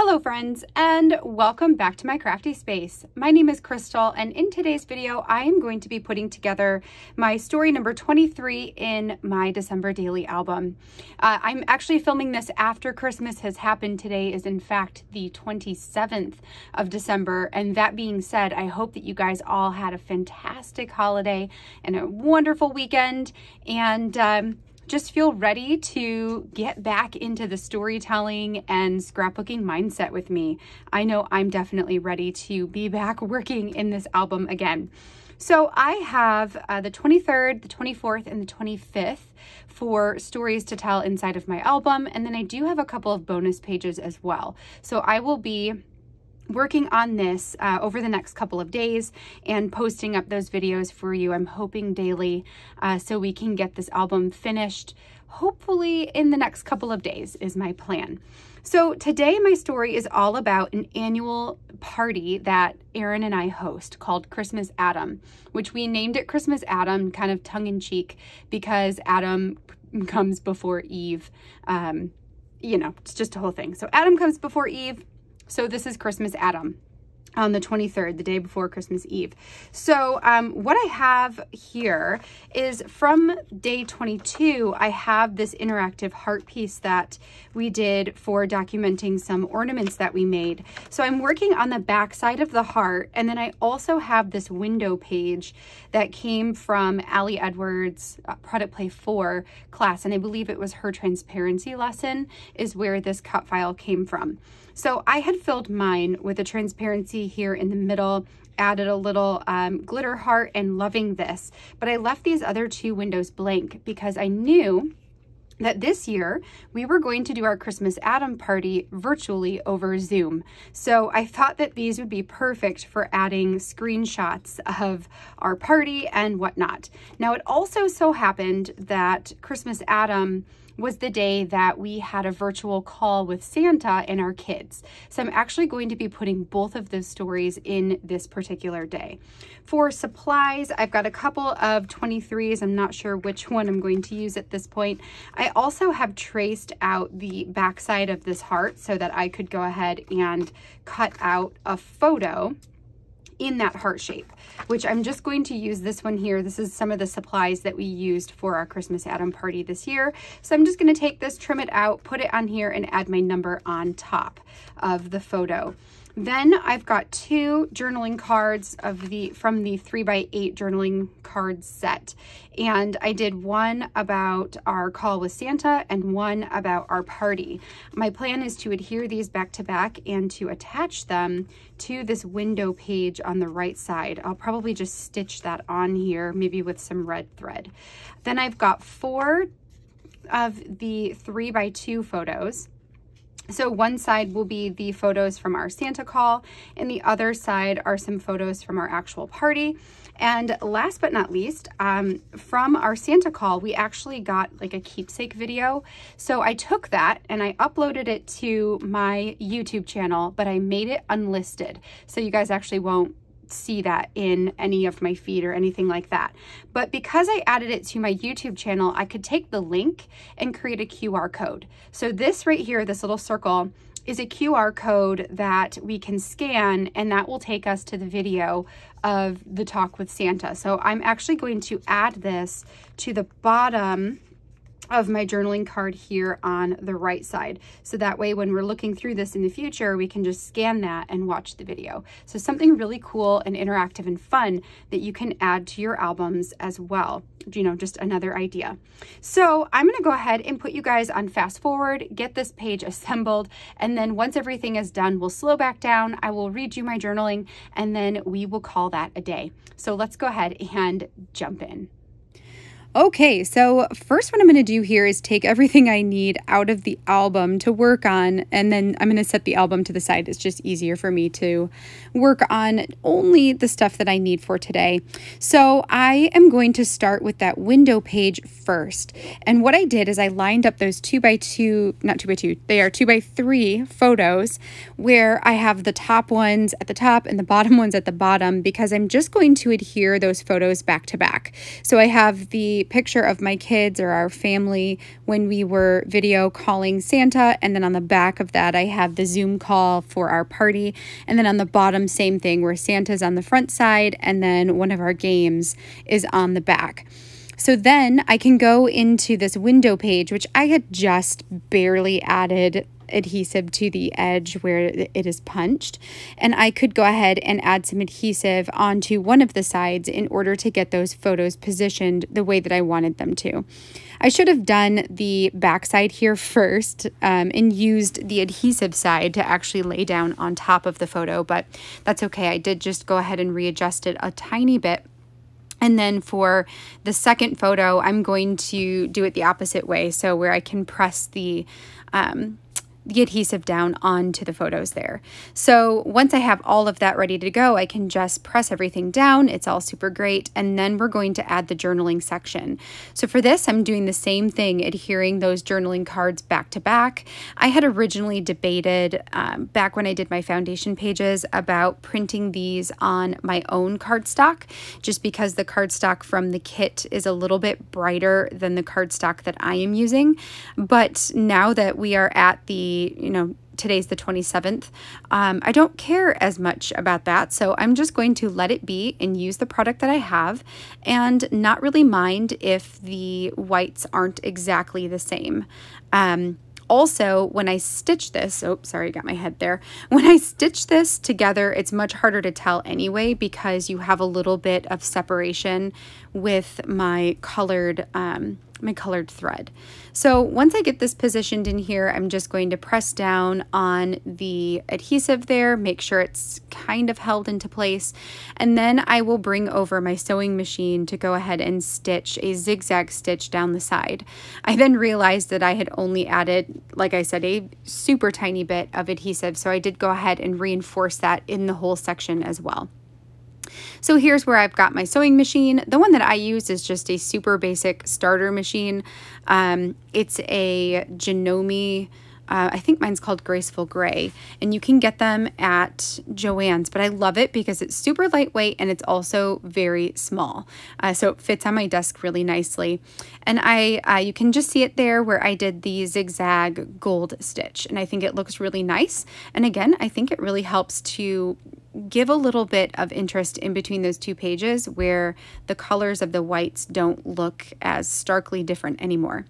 Hello friends and welcome back to my crafty space. My name is Crystal and in today's video I am going to be putting together my story number 23 in my December daily album. Uh, I'm actually filming this after Christmas has happened. Today is in fact the 27th of December and that being said I hope that you guys all had a fantastic holiday and a wonderful weekend and um, just feel ready to get back into the storytelling and scrapbooking mindset with me. I know I'm definitely ready to be back working in this album again. So I have uh, the 23rd, the 24th, and the 25th for stories to tell inside of my album. And then I do have a couple of bonus pages as well. So I will be working on this uh, over the next couple of days and posting up those videos for you. I'm hoping daily uh, so we can get this album finished hopefully in the next couple of days is my plan. So today my story is all about an annual party that Erin and I host called Christmas Adam, which we named it Christmas Adam kind of tongue in cheek because Adam comes before Eve. Um, you know, it's just a whole thing. So Adam comes before Eve, so this is Christmas Adam on the 23rd, the day before Christmas Eve. So um, what I have here is from day 22, I have this interactive heart piece that we did for documenting some ornaments that we made. So I'm working on the back side of the heart. And then I also have this window page that came from Allie Edwards uh, Product Play 4 class. And I believe it was her transparency lesson is where this cut file came from. So I had filled mine with a transparency here in the middle, added a little um, glitter heart and loving this, but I left these other two windows blank because I knew that this year we were going to do our Christmas Adam party virtually over Zoom. So I thought that these would be perfect for adding screenshots of our party and whatnot. Now it also so happened that Christmas Adam was the day that we had a virtual call with Santa and our kids. So I'm actually going to be putting both of those stories in this particular day. For supplies, I've got a couple of 23s. I'm not sure which one I'm going to use at this point. I also have traced out the backside of this heart so that I could go ahead and cut out a photo in that heart shape, which I'm just going to use this one here. This is some of the supplies that we used for our Christmas Adam party this year. So I'm just gonna take this, trim it out, put it on here and add my number on top of the photo. Then I've got two journaling cards of the from the 3x8 journaling card set. And I did one about our call with Santa and one about our party. My plan is to adhere these back to back and to attach them to this window page on the right side. I'll probably just stitch that on here, maybe with some red thread. Then I've got four of the three by two photos so one side will be the photos from our Santa call and the other side are some photos from our actual party. And last but not least, um, from our Santa call, we actually got like a keepsake video. So I took that and I uploaded it to my YouTube channel, but I made it unlisted. So you guys actually won't see that in any of my feed or anything like that. But because I added it to my YouTube channel, I could take the link and create a QR code. So this right here, this little circle, is a QR code that we can scan and that will take us to the video of the talk with Santa. So I'm actually going to add this to the bottom of my journaling card here on the right side. So that way when we're looking through this in the future, we can just scan that and watch the video. So something really cool and interactive and fun that you can add to your albums as well. You know, just another idea. So I'm gonna go ahead and put you guys on fast forward, get this page assembled, and then once everything is done, we'll slow back down, I will read you my journaling, and then we will call that a day. So let's go ahead and jump in. Okay, so first what I'm going to do here is take everything I need out of the album to work on, and then I'm going to set the album to the side. It's just easier for me to work on only the stuff that I need for today. So I am going to start with that window page first. And what I did is I lined up those two by two, not two by two, they are two by three photos where I have the top ones at the top and the bottom ones at the bottom because I'm just going to adhere those photos back to back. So I have the picture of my kids or our family when we were video calling Santa. And then on the back of that, I have the Zoom call for our party. And then on the bottom, same thing where Santa's on the front side and then one of our games is on the back. So then I can go into this window page, which I had just barely added adhesive to the edge where it is punched. And I could go ahead and add some adhesive onto one of the sides in order to get those photos positioned the way that I wanted them to. I should have done the backside here first um, and used the adhesive side to actually lay down on top of the photo, but that's okay. I did just go ahead and readjust it a tiny bit. And then for the second photo, I'm going to do it the opposite way. So where I can press the um, the adhesive down onto the photos there. So once I have all of that ready to go, I can just press everything down. It's all super great. And then we're going to add the journaling section. So for this, I'm doing the same thing, adhering those journaling cards back to back. I had originally debated um, back when I did my foundation pages about printing these on my own cardstock, just because the cardstock from the kit is a little bit brighter than the cardstock that I am using. But now that we are at the you know, today's the 27th. Um, I don't care as much about that. So I'm just going to let it be and use the product that I have and not really mind if the whites aren't exactly the same. Um, also, when I stitch this, oh, sorry, I got my head there. When I stitch this together, it's much harder to tell anyway because you have a little bit of separation with my colored um, my colored thread. So once I get this positioned in here, I'm just going to press down on the adhesive there, make sure it's kind of held into place, and then I will bring over my sewing machine to go ahead and stitch a zigzag stitch down the side. I then realized that I had only added, like I said, a super tiny bit of adhesive, so I did go ahead and reinforce that in the whole section as well. So here's where I've got my sewing machine. The one that I use is just a super basic starter machine. Um, it's a Janome. Uh, I think mine's called Graceful Gray, and you can get them at Joann's. But I love it because it's super lightweight and it's also very small, uh, so it fits on my desk really nicely. And I, uh, you can just see it there where I did the zigzag gold stitch, and I think it looks really nice. And again, I think it really helps to give a little bit of interest in between those two pages where the colors of the whites don't look as starkly different anymore.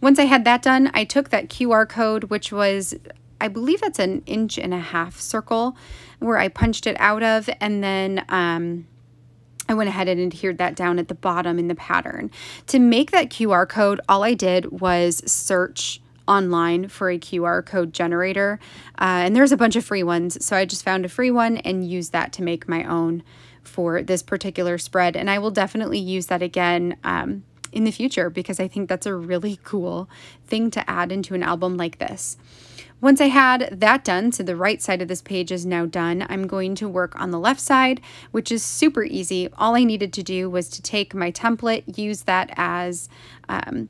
Once I had that done, I took that QR code, which was, I believe that's an inch and a half circle where I punched it out of, and then um, I went ahead and adhered that down at the bottom in the pattern. To make that QR code, all I did was search online for a QR code generator. Uh, and there's a bunch of free ones. So I just found a free one and used that to make my own for this particular spread. And I will definitely use that again um, in the future because I think that's a really cool thing to add into an album like this. Once I had that done, so the right side of this page is now done, I'm going to work on the left side, which is super easy. All I needed to do was to take my template, use that as um,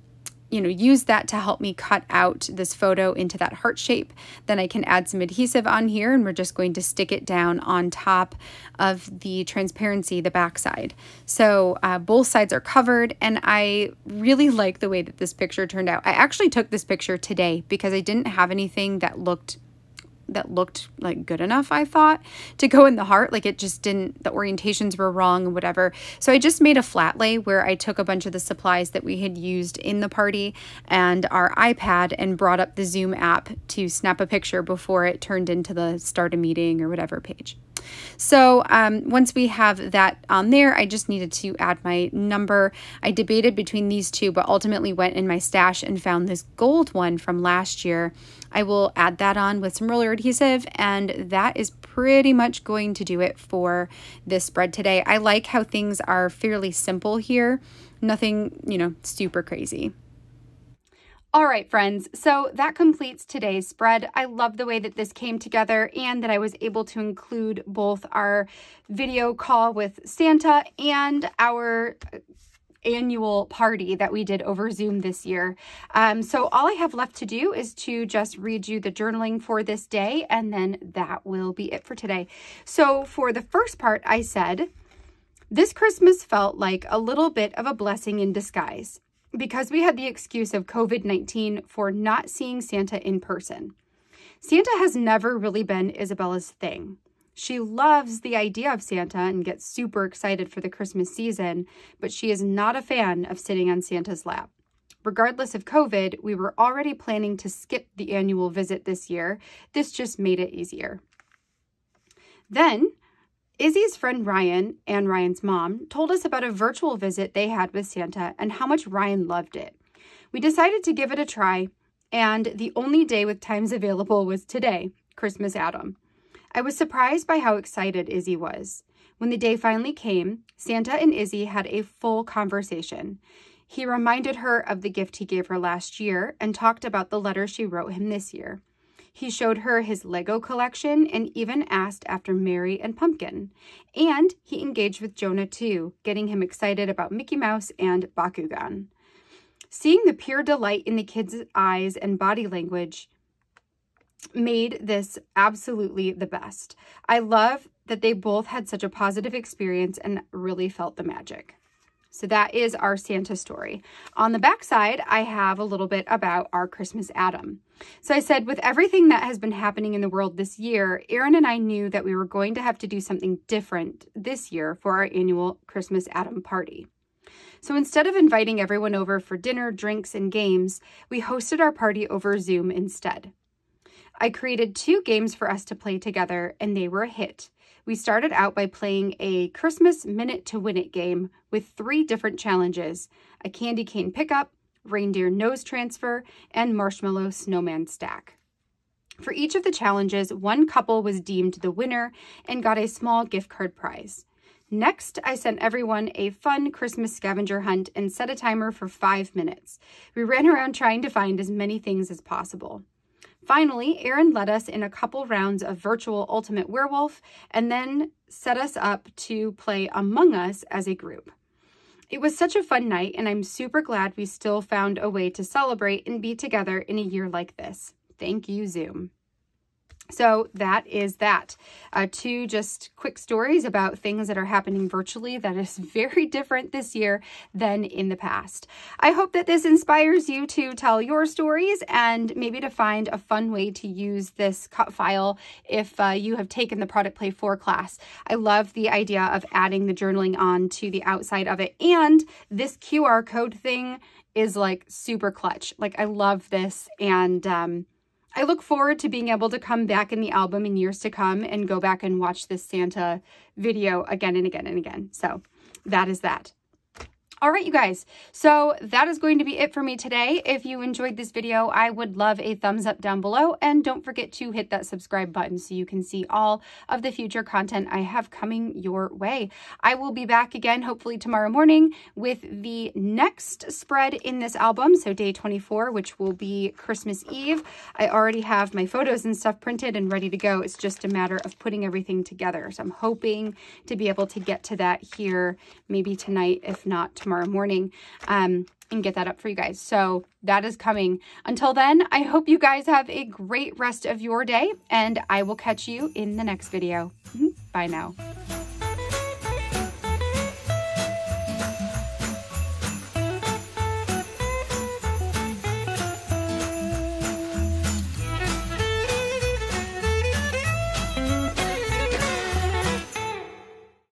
you know, use that to help me cut out this photo into that heart shape. Then I can add some adhesive on here and we're just going to stick it down on top of the transparency, the backside. So uh, both sides are covered and I really like the way that this picture turned out. I actually took this picture today because I didn't have anything that looked that looked like good enough, I thought, to go in the heart. Like it just didn't, the orientations were wrong and whatever. So I just made a flat lay where I took a bunch of the supplies that we had used in the party and our iPad and brought up the Zoom app to snap a picture before it turned into the start a meeting or whatever page. So um, once we have that on there, I just needed to add my number. I debated between these two, but ultimately went in my stash and found this gold one from last year. I will add that on with some roller adhesive and that is pretty much going to do it for this spread today. I like how things are fairly simple here. Nothing, you know, super crazy. All right, friends, so that completes today's spread. I love the way that this came together and that I was able to include both our video call with Santa and our uh, annual party that we did over Zoom this year. Um, so all I have left to do is to just read you the journaling for this day, and then that will be it for today. So for the first part, I said, this Christmas felt like a little bit of a blessing in disguise because we had the excuse of COVID-19 for not seeing Santa in person. Santa has never really been Isabella's thing. She loves the idea of Santa and gets super excited for the Christmas season, but she is not a fan of sitting on Santa's lap. Regardless of COVID, we were already planning to skip the annual visit this year. This just made it easier. Then Izzy's friend Ryan and Ryan's mom told us about a virtual visit they had with Santa and how much Ryan loved it. We decided to give it a try, and the only day with times available was today, Christmas Adam. I was surprised by how excited Izzy was. When the day finally came, Santa and Izzy had a full conversation. He reminded her of the gift he gave her last year and talked about the letter she wrote him this year. He showed her his Lego collection and even asked after Mary and Pumpkin. And he engaged with Jonah too, getting him excited about Mickey Mouse and Bakugan. Seeing the pure delight in the kids' eyes and body language made this absolutely the best. I love that they both had such a positive experience and really felt the magic. So that is our Santa story. On the backside, I have a little bit about our Christmas Adam. So I said, with everything that has been happening in the world this year, Erin and I knew that we were going to have to do something different this year for our annual Christmas Adam party. So instead of inviting everyone over for dinner, drinks, and games, we hosted our party over Zoom instead. I created two games for us to play together, and they were a hit. We started out by playing a Christmas Minute to Win It game with three different challenges, a candy cane pickup, reindeer nose transfer, and marshmallow snowman stack. For each of the challenges, one couple was deemed the winner and got a small gift card prize. Next, I sent everyone a fun Christmas scavenger hunt and set a timer for five minutes. We ran around trying to find as many things as possible. Finally, Aaron led us in a couple rounds of virtual Ultimate Werewolf and then set us up to play Among Us as a group. It was such a fun night, and I'm super glad we still found a way to celebrate and be together in a year like this. Thank you, Zoom. So that is that. Uh, two just quick stories about things that are happening virtually that is very different this year than in the past. I hope that this inspires you to tell your stories and maybe to find a fun way to use this cut file if uh, you have taken the Product Play 4 class. I love the idea of adding the journaling on to the outside of it. And this QR code thing is like super clutch. Like I love this and um, I look forward to being able to come back in the album in years to come and go back and watch this Santa video again and again and again. So that is that. All right, you guys. So that is going to be it for me today. If you enjoyed this video, I would love a thumbs up down below. And don't forget to hit that subscribe button so you can see all of the future content I have coming your way. I will be back again, hopefully tomorrow morning, with the next spread in this album. So day 24, which will be Christmas Eve. I already have my photos and stuff printed and ready to go. It's just a matter of putting everything together. So I'm hoping to be able to get to that here maybe tonight, if not tomorrow tomorrow morning um, and get that up for you guys. So that is coming. Until then, I hope you guys have a great rest of your day and I will catch you in the next video. Mm-hmm. Bye now.